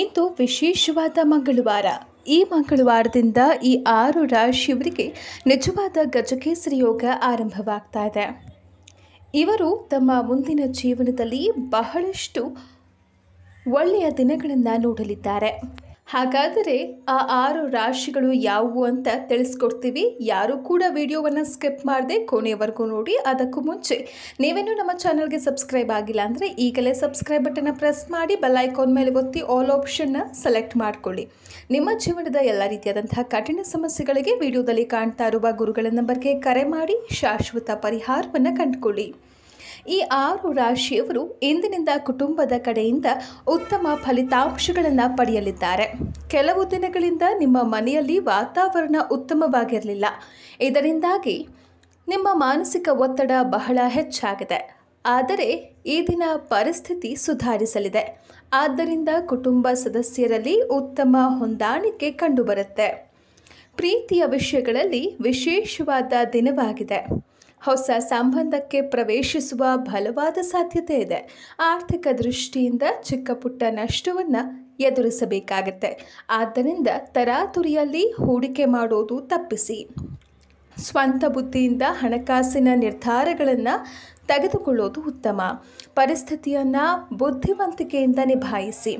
ಇಂದು ವಿಶೇಷವಾದ ಮಂಗಳವಾರ ಈ ಮಂಗಳವಾರದಿಂದ ಈ ಆರು ರಾಶಿಯವರಿಗೆ ನಿಜವಾದ ಗಜಕೇಸರಿ ಯೋಗ ಆರಂಭವಾಗ್ತಾ ಇದೆ ಇವರು ತಮ್ಮ ಮುಂದಿನ ಜೀವನದಲ್ಲಿ ಬಹಳಷ್ಟು ಒಳ್ಳೆಯ ದಿನಗಳನ್ನು ನೋಡಲಿದ್ದಾರೆ ಹಾಗಾದರೆ ಆ ಆರು ರಾಶಿಗಳು ಯಾವುವು ಅಂತ ತಿಳಿಸ್ಕೊಡ್ತೀವಿ ಯಾರೂ ಕೂಡ ವಿಡಿಯೋವನ್ನು ಸ್ಕಿಪ್ ಮಾಡದೆ ಕೊನೆಯವರೆಗೂ ನೋಡಿ ಅದಕ್ಕೂ ಮುಂಚೆ ನೀವೇನು ನಮ್ಮ ಚಾನಲ್ಗೆ ಸಬ್ಸ್ಕ್ರೈಬ್ ಆಗಿಲ್ಲ ಅಂದರೆ ಈಗಲೇ ಸಬ್ಸ್ಕ್ರೈಬ್ ಬಟನ್ನ ಪ್ರೆಸ್ ಮಾಡಿ ಬೆಲ್ ಐಕಾನ್ ಮೇಲೆ ಒತ್ತಿ ಆಲ್ ಆಪ್ಷನ್ನ ಸೆಲೆಕ್ಟ್ ಮಾಡಿಕೊಳ್ಳಿ ನಿಮ್ಮ ಜೀವನದ ಎಲ್ಲ ರೀತಿಯಾದಂತಹ ಕಠಿಣ ಸಮಸ್ಯೆಗಳಿಗೆ ವಿಡಿಯೋದಲ್ಲಿ ಕಾಣ್ತಾ ಇರುವ ಗುರುಗಳ ನಂಬರ್ಗೆ ಕರೆ ಮಾಡಿ ಶಾಶ್ವತ ಪರಿಹಾರವನ್ನು ಕಂಡುಕೊಳ್ಳಿ ಈ ಆರು ರಾಶಿಯವರು ಇಂದಿನಿಂದ ಕುಟುಂಬದ ಕಡೆಯಿಂದ ಉತ್ತಮ ಫಲಿತಾಂಶಗಳನ್ನು ಪಡೆಯಲಿದ್ದಾರೆ ಕೆಲವು ದಿನಗಳಿಂದ ನಿಮ್ಮ ಮನೆಯಲ್ಲಿ ವಾತಾವರಣ ಉತ್ತಮವಾಗಿರಲಿಲ್ಲ ಇದರಿಂದಾಗಿ ನಿಮ್ಮ ಮಾನಸಿಕ ಒತ್ತಡ ಬಹಳ ಹೆಚ್ಚಾಗಿದೆ ಆದರೆ ಈ ದಿನ ಪರಿಸ್ಥಿತಿ ಸುಧಾರಿಸಲಿದೆ ಆದ್ದರಿಂದ ಕುಟುಂಬ ಸದಸ್ಯರಲ್ಲಿ ಉತ್ತಮ ಹೊಂದಾಣಿಕೆ ಕಂಡುಬರುತ್ತೆ ಪ್ರೀತಿಯ ವಿಷಯಗಳಲ್ಲಿ ವಿಶೇಷವಾದ ದಿನವಾಗಿದೆ ಹೊಸ ಸಂಬಂಧಕ್ಕೆ ಪ್ರವೇಶಿಸುವ ಬಲವಾದ ಸಾಧ್ಯತೆ ಇದೆ ಆರ್ಥಿಕ ದೃಷ್ಟಿಯಿಂದ ಚಿಕ್ಕ ಪುಟ್ಟ ನಷ್ಟವನ್ನು ಎದುರಿಸಬೇಕಾಗತ್ತೆ ಆದ್ದರಿಂದ ತರಾತುರಿಯಲ್ಲಿ ಹೂಡಿಕೆ ಮಾಡೋದು ತಪ್ಪಿಸಿ ಸ್ವಂತ ಬುದ್ಧಿಯಿಂದ ಹಣಕಾಸಿನ ನಿರ್ಧಾರಗಳನ್ನು ತೆಗೆದುಕೊಳ್ಳೋದು ಉತ್ತಮ ಪರಿಸ್ಥಿತಿಯನ್ನು ಬುದ್ಧಿವಂತಿಕೆಯಿಂದ ನಿಭಾಯಿಸಿ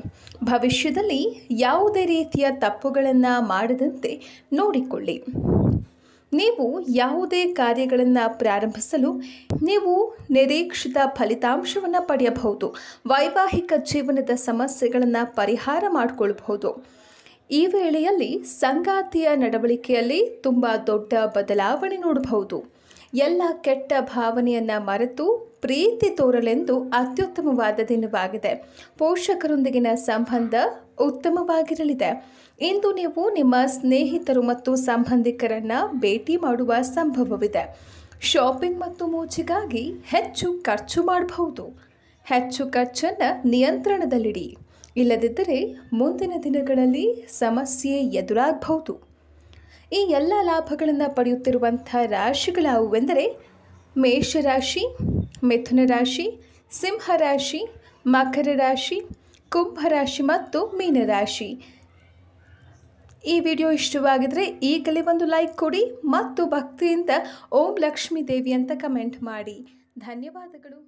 ಭವಿಷ್ಯದಲ್ಲಿ ಯಾವುದೇ ರೀತಿಯ ತಪ್ಪುಗಳನ್ನು ಮಾಡದಂತೆ ನೋಡಿಕೊಳ್ಳಿ ನೀವು ಯಾವುದೇ ಕಾರ್ಯಗಳನ್ನು ಪ್ರಾರಂಭಿಸಲು ನೀವು ನಿರೀಕ್ಷಿತ ಫಲಿತಾಂಶವನ್ನು ಪಡೆಯಬಹುದು ವೈವಾಹಿಕ ಜೀವನದ ಸಮಸ್ಯೆಗಳನ್ನು ಪರಿಹಾರ ಮಾಡಿಕೊಳ್ಬಹುದು ಈ ವೇಳೆಯಲ್ಲಿ ಸಂಗಾತಿಯ ನಡವಳಿಕೆಯಲ್ಲಿ ತುಂಬ ದೊಡ್ಡ ಬದಲಾವಣೆ ನೋಡಬಹುದು ಎಲ್ಲ ಕೆಟ್ಟ ಭಾವನೆಯನ್ನು ಮರೆತು ಪ್ರೀತಿ ತೋರಲೆಂದು ಅತ್ಯುತ್ತಮವಾದ ದಿನವಾಗಿದೆ ಪೋಷಕರೊಂದಿಗಿನ ಸಂಬಂಧ ಉತ್ತಮವಾಗಿರಲಿದೆ ಇಂದು ನೀವು ನಿಮ್ಮ ಸ್ನೇಹಿತರು ಮತ್ತು ಸಂಬಂಧಿಕರನ್ನು ಭೇಟಿ ಮಾಡುವ ಸಂಭವವಿದೆ ಶಾಪಿಂಗ್ ಮತ್ತು ಮೋಜಿಗಾಗಿ ಹೆಚ್ಚು ಖರ್ಚು ಮಾಡಬಹುದು ಹೆಚ್ಚು ಖರ್ಚನ್ನು ನಿಯಂತ್ರಣದಲ್ಲಿಡಿ ಇಲ್ಲದಿದ್ದರೆ ಮುಂದಿನ ದಿನಗಳಲ್ಲಿ ಸಮಸ್ಯೆ ಎದುರಾಗಬಹುದು ಈ ಎಲ್ಲ ಲಾಭಗಳನ್ನು ಪಡೆಯುತ್ತಿರುವಂಥ ರಾಶಿಗಳಾವುವೆಂದರೆ ಮೇಷರಾಶಿ ಮಿಥುನ ರಾಶಿ ಸಿಂಹರಾಶಿ ಮಕರ ರಾಶಿ ಕುಂಭರಾಶಿ ಮತ್ತು ಮೀನರಾಶಿ ಈ ವಿಡಿಯೋ ಇಷ್ಟವಾಗಿದ್ರೆ ಈಗಲೇ ಒಂದು ಲೈಕ್ ಕೊಡಿ ಮತ್ತು ಭಕ್ತಿಯಿಂದ ಓಂ ಲಕ್ಷ್ಮೀ ದೇವಿ ಅಂತ ಕಮೆಂಟ್ ಮಾಡಿ ಧನ್ಯವಾದಗಳು